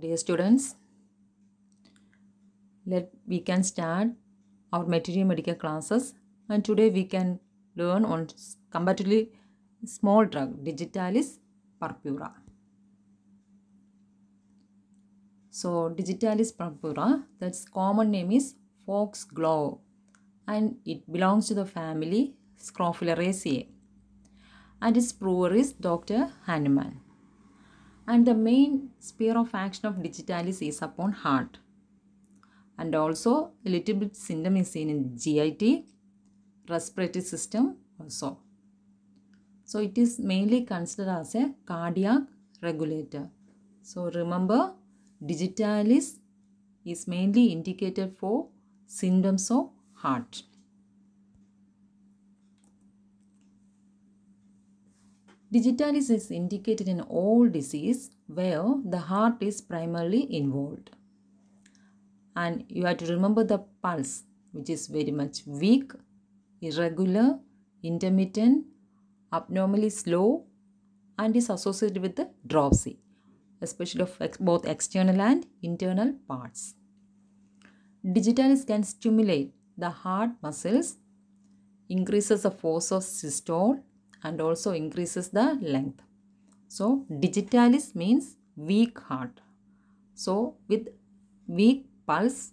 Dear students, let we can start our material medical classes and today we can learn on comparatively small drug digitalis purpura. So digitalis purpura that's common name is foxglove and it belongs to the family Scrophulariaceae and its brewer is Dr. Hanuman and the main sphere of action of digitalis is upon heart and also a little bit syndrome is seen in GIT, respiratory system also. So it is mainly considered as a cardiac regulator. So remember digitalis is mainly indicated for symptoms of heart. Digitalis is indicated in all disease where the heart is primarily involved. And you have to remember the pulse which is very much weak, irregular, intermittent, abnormally slow and is associated with the dropsy especially of ex both external and internal parts. Digitalis can stimulate the heart muscles, increases the force of systole and also increases the length. So digitalis means weak heart. So with weak pulse,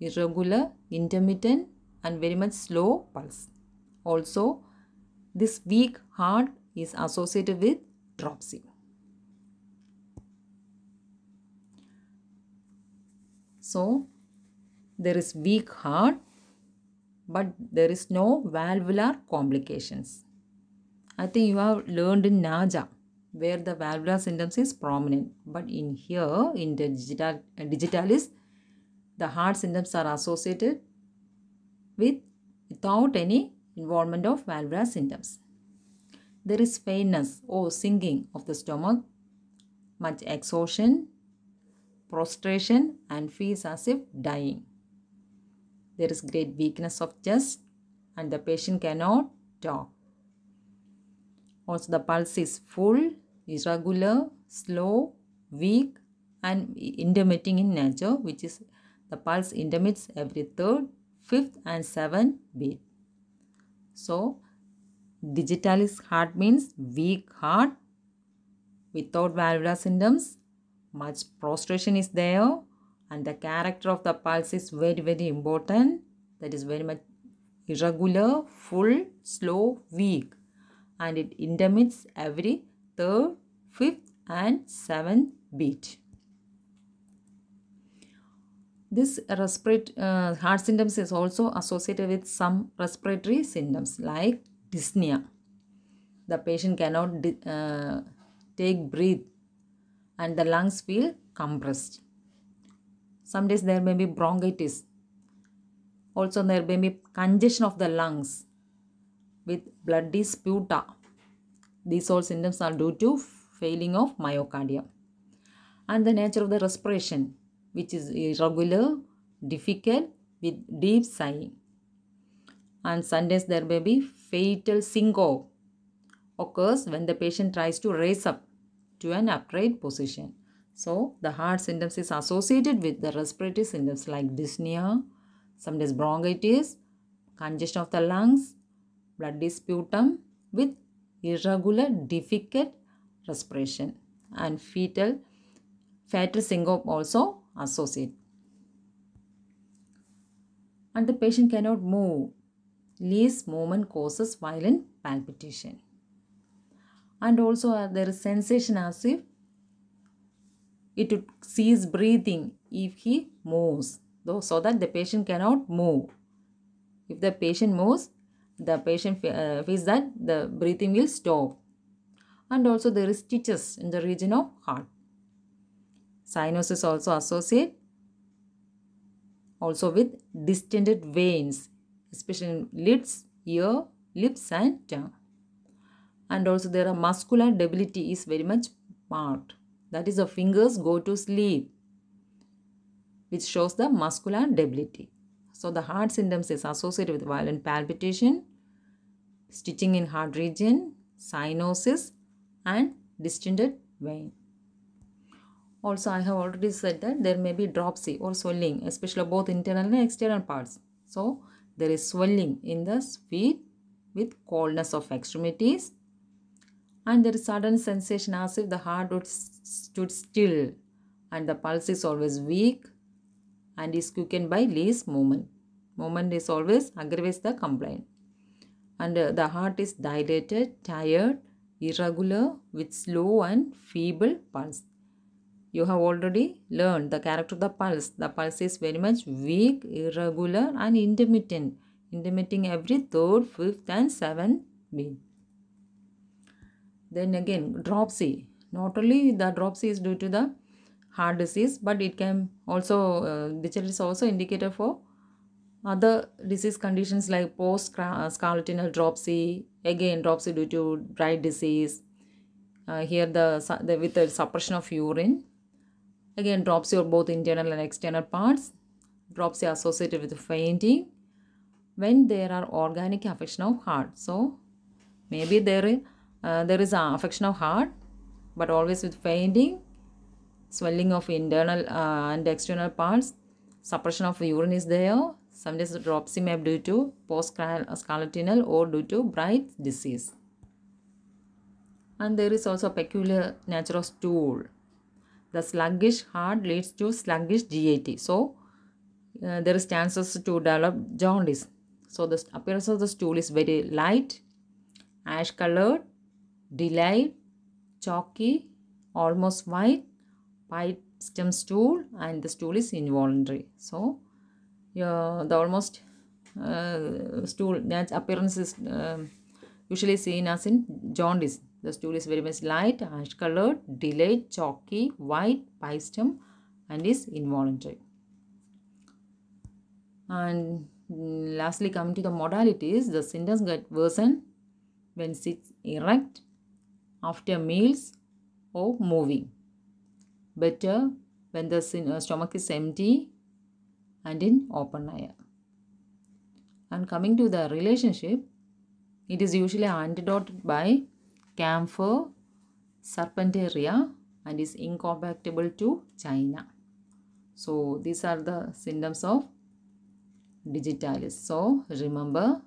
irregular, intermittent and very much slow pulse. Also this weak heart is associated with dropsy. So there is weak heart but there is no valvular complications. I think you have learned in Naja where the valvular symptoms is prominent. But in here, in the digital, uh, digitalis, the heart symptoms are associated with without any involvement of valvular symptoms. There is faintness or oh, sinking of the stomach, much exhaustion, prostration and feels as if dying. There is great weakness of chest and the patient cannot talk. Also the pulse is full, irregular, slow, weak and intermitting in nature which is the pulse intermits every third, fifth and seventh beat. So digitalis heart means weak heart without valvular symptoms. Much prostration is there and the character of the pulse is very very important. That is very much irregular, full, slow, weak and it intermits every third, fifth and seventh beat. This respiratory uh, heart symptoms is also associated with some respiratory symptoms like dyspnea. The patient cannot uh, take breath and the lungs feel compressed. Some days there may be bronchitis. Also there may be congestion of the lungs with bloody sputa. These all symptoms are due to failing of myocardium. And the nature of the respiration, which is irregular, difficult, with deep sighing. And sometimes there may be fatal syncope occurs when the patient tries to raise up to an upright position. So, the heart symptoms is associated with the respiratory symptoms like dyspnea, sometimes bronchitis, congestion of the lungs, blood disputum with irregular difficult respiration and fetal fetal syncope also associated. And the patient cannot move. Least movement causes violent palpitation. And also uh, there is sensation as if it would cease breathing if he moves. Though, so that the patient cannot move. If the patient moves, the patient uh, feels that the breathing will stop. And also there is stitches in the region of heart. Sinuses also associate also with distended veins, especially in lids, ear, lips and tongue. And also there are muscular debility is very much marked. That is the fingers go to sleep which shows the muscular debility. So the heart symptoms is associated with violent palpitation, stitching in heart region, cyanosis and distended vein. Also, I have already said that there may be dropsy or swelling, especially both internal and external parts. So, there is swelling in the feet with coldness of extremities and there is sudden sensation as if the heart would stood still and the pulse is always weak and is quickened by least movement. Movement is always aggravates the complaint and uh, the heart is dilated, tired, irregular with slow and feeble pulse. You have already learned the character of the pulse. The pulse is very much weak, irregular and intermittent. Intermitting every third, fifth and seventh beat. Then again, dropsy. Not only the dropsy is due to the heart disease but it can also, uh, the child is also indicator for other disease conditions like post scarlatinal dropsy again dropsy due to dry disease uh, here the, the with the suppression of urine again dropsy of both internal and external parts dropsy associated with fainting when there are organic affection of heart so maybe there uh, there is affection of heart but always with fainting swelling of internal uh, and external parts suppression of urine is there Sometimes dropsy may be due to postscarlatinal or due to Bright's disease. And there is also peculiar nature of stool. The sluggish heart leads to sluggish GAT. So, uh, there is chances to develop jaundice. So, the appearance of the stool is very light, ash colored, delayed, chalky, almost white, white stem stool and the stool is involuntary. So, your the almost uh, stool that appearance is uh, usually seen as in jaundice the stool is very much light ash colored delayed chalky white pystem and is involuntary and mm, lastly coming to the modalities the symptoms get worsen when sits erect after meals or moving better when the uh, stomach is empty and in open air. And coming to the relationship, it is usually antidoted by camphor serpentaria and is incompatible to China. So these are the symptoms of digitalis. So remember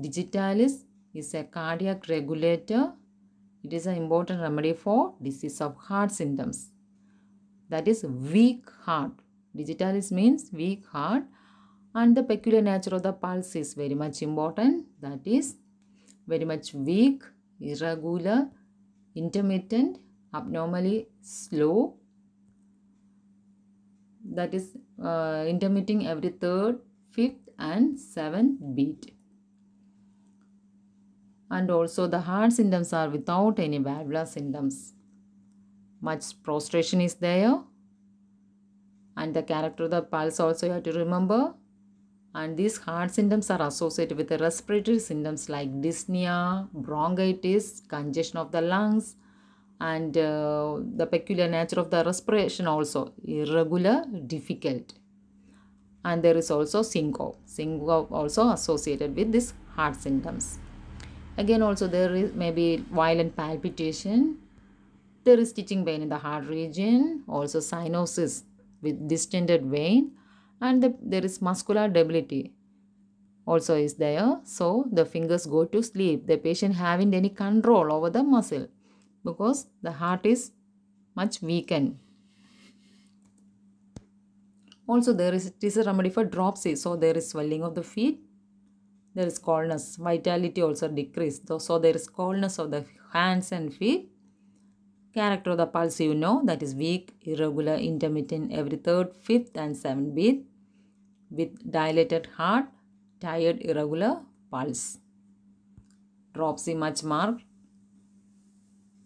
digitalis is a cardiac regulator. It is an important remedy for disease of heart symptoms. That is weak heart Digitalis means weak heart and the peculiar nature of the pulse is very much important. That is very much weak, irregular, intermittent, abnormally slow. That is uh, intermitting every third, fifth and seventh beat. And also the heart symptoms are without any valvular symptoms. Much prostration is there and the character of the pulse also you have to remember and these heart symptoms are associated with the respiratory symptoms like dyspnea, bronchitis, congestion of the lungs and uh, the peculiar nature of the respiration also irregular, difficult. And there is also syncope, syncope also associated with these heart symptoms. Again also there is maybe violent palpitation, there is stitching pain in the heart region, also synosis with distended vein and the, there is muscular debility also is there. So the fingers go to sleep. The patient having any control over the muscle because the heart is much weakened. Also there is, is a remedy for dropsy. So there is swelling of the feet. There is coldness. Vitality also decreased. So, so there is coldness of the hands and feet. Character of the pulse you know that is weak, irregular, intermittent every third, fifth and seventh beat with dilated heart, tired, irregular pulse. Dropsy much marked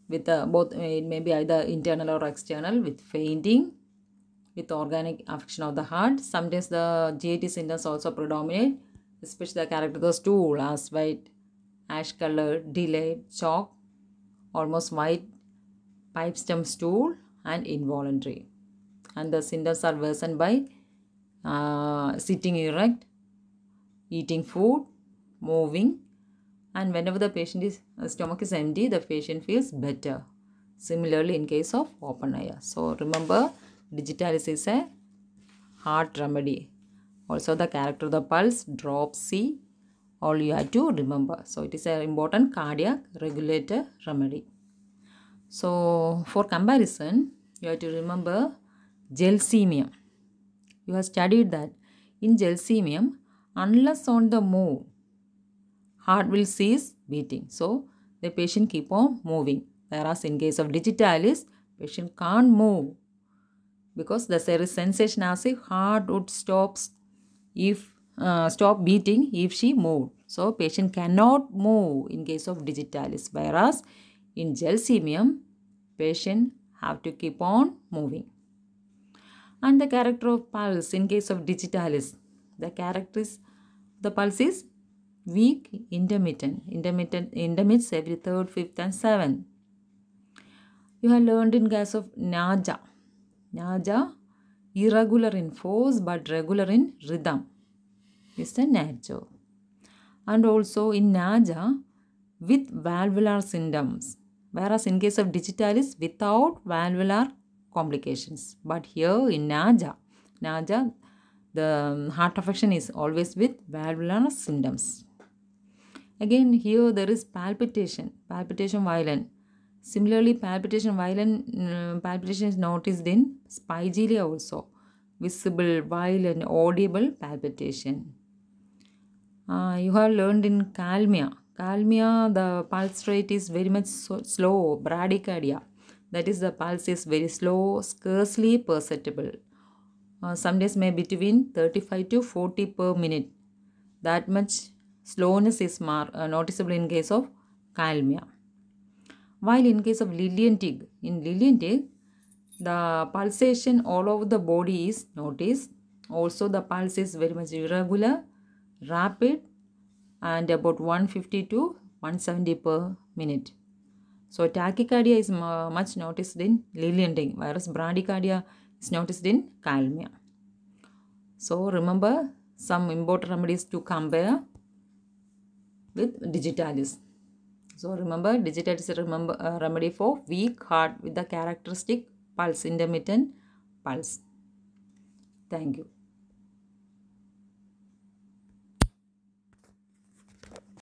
with uh, both it eh, may be either internal or external with fainting with organic affection of the heart. Sometimes the GAT symptoms also predominate especially the character of the stool as white, ash color, delayed, chalk, almost white pipe stem stool and involuntary and the symptoms are worsened by uh, sitting erect eating food moving and whenever the patient is uh, stomach is empty the patient feels better similarly in case of open eye so remember digitalis is a heart remedy also the character of the pulse dropsy all you have to remember so it is an important cardiac regulator remedy so for comparison, you have to remember gelsemium. You have studied that. In gelsemium, unless on the move, heart will cease beating. So the patient keep on moving. Whereas in case of digitalis, patient can't move because there is sensation as if heart would stop if uh, stop beating if she moved. So patient cannot move in case of digitalis. Whereas in gelsemium, patient have to keep on moving. And the character of pulse in case of digitalis, the character is the pulse is weak intermittent. Intermittent intermits every third, fifth, and seventh. You have learned in case of naja. Naja irregular in force but regular in rhythm is the naja. And also in naja with valvular symptoms whereas in case of digitalis without valvular complications but here in naja naja the um, heart affection is always with valvular symptoms again here there is palpitation palpitation violent similarly palpitation violent um, uh, palpitation is noticed in spigelia also visible violent audible palpitation uh, you have learned in calmia Calmia, the pulse rate is very much so slow. Bradycardia, that is the pulse is very slow, scarcely perceptible. Uh, some days may be between 35 to 40 per minute. That much slowness is mar uh, noticeable in case of calmia. While in case of Lilientig, in Lilientig, the pulsation all over the body is noticed. Also, the pulse is very much irregular, rapid, and about 150 to 170 per minute. So tachycardia is much noticed in Lilienting whereas bradycardia is noticed in calmia. So remember some important remedies to compare with digitalis. So remember digitalis is a remember, uh, remedy for weak heart with the characteristic pulse intermittent pulse. Thank you.